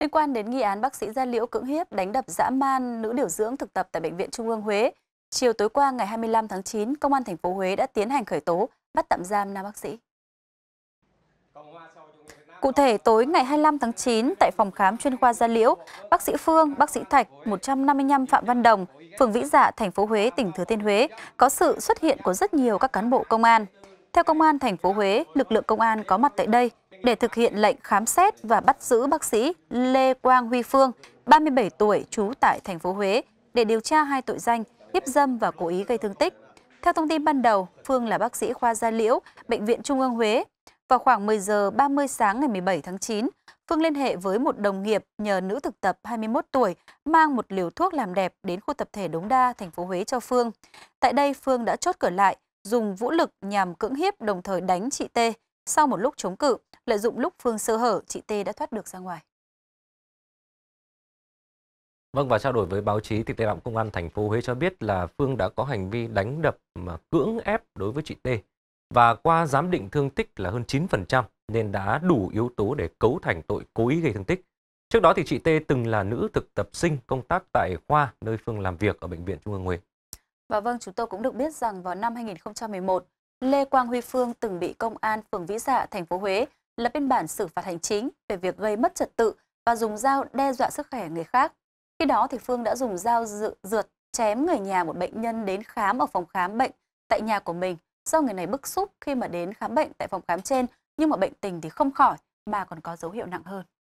Liên quan đến nghi án bác sĩ gia liễu cưỡng hiếp đánh đập dã man nữ điều dưỡng thực tập tại bệnh viện Trung ương Huế, chiều tối qua ngày 25 tháng 9, công an thành phố Huế đã tiến hành khởi tố, bắt tạm giam nam bác sĩ. Cụ thể, tối ngày 25 tháng 9, tại phòng khám chuyên khoa Gia Liễu, bác sĩ Phương, bác sĩ Thạch, 155 Phạm Văn Đồng, phường Vĩ Dạ, thành phố Huế, tỉnh Thừa Thiên Huế, có sự xuất hiện của rất nhiều các cán bộ công an. Theo công an thành phố Huế, lực lượng công an có mặt tại đây để thực hiện lệnh khám xét và bắt giữ bác sĩ Lê Quang Huy Phương, 37 tuổi, trú tại thành phố Huế, để điều tra hai tội danh hiếp dâm và cố ý gây thương tích. Theo thông tin ban đầu, Phương là bác sĩ khoa gia liễu, Bệnh viện Trung ương Huế. Vào khoảng 10 giờ 30 sáng ngày 17 tháng 9, Phương liên hệ với một đồng nghiệp nhờ nữ thực tập 21 tuổi mang một liều thuốc làm đẹp đến khu tập thể Đống Đa, thành phố Huế cho Phương. Tại đây, Phương đã chốt cửa lại, dùng vũ lực nhằm cưỡng hiếp đồng thời đánh chị T. Sau một lúc chống cự, lợi dụng lúc Phương sơ hở, chị T đã thoát được ra ngoài. Vâng và trao đổi với báo chí thì tệ nạn công an thành phố Huế cho biết là Phương đã có hành vi đánh đập mà cưỡng ép đối với chị T và qua giám định thương tích là hơn 9% nên đã đủ yếu tố để cấu thành tội cố ý gây thương tích. Trước đó thì chị T từng là nữ thực tập sinh công tác tại khoa nơi Phương làm việc ở bệnh viện Trung ương Huế. Và vâng, chúng tôi cũng được biết rằng vào năm 2011, Lê Quang Huy Phương từng bị công an phường Vĩ Dạ, thành phố Huế lập biên bản xử phạt hành chính về việc gây mất trật tự và dùng dao đe dọa sức khỏe người khác. Khi đó thì Phương đã dùng dao dự, rượt chém người nhà một bệnh nhân đến khám ở phòng khám bệnh tại nhà của mình do người này bức xúc khi mà đến khám bệnh tại phòng khám trên nhưng mà bệnh tình thì không khỏi mà còn có dấu hiệu nặng hơn.